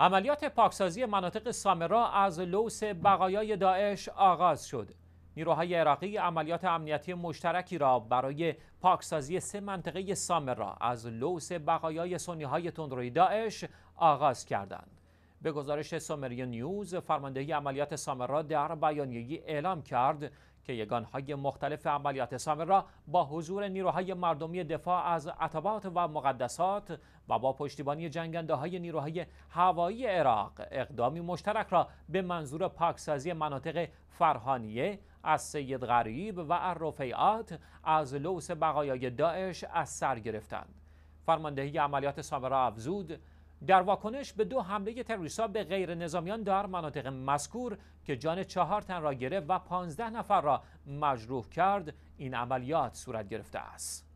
عملیات پاکسازی مناطق سامرا از لوس بقایای داعش آغاز شد. نیروهای عراقی عملیات امنیتی مشترکی را برای پاکسازی سه منطقه سامرا از لوس بقایای سنی های تندروی داعش آغاز کردند. به گزارش سومری نیوز فرماندهی عملیات سامرا در بیانیه‌ای اعلام کرد که های مختلف عملیات سامرا با حضور نیروهای مردمی دفاع از عتبات و مقدسات و با پشتیبانی جنگنده های نیروهای هوایی عراق اقدامی مشترک را به منظور پاکسازی مناطق فرهانیه از سید غریب و الرفیعات از لوس بقایای داعش از سر گرفتند فرماندهی عملیات سامرا افزود در واکنش به دو حمله تروریستها به غیر نظامیان در مناطق مذکور که جان چهار تن را گرفت و پانزده نفر را مجروح کرد این عملیات صورت گرفته است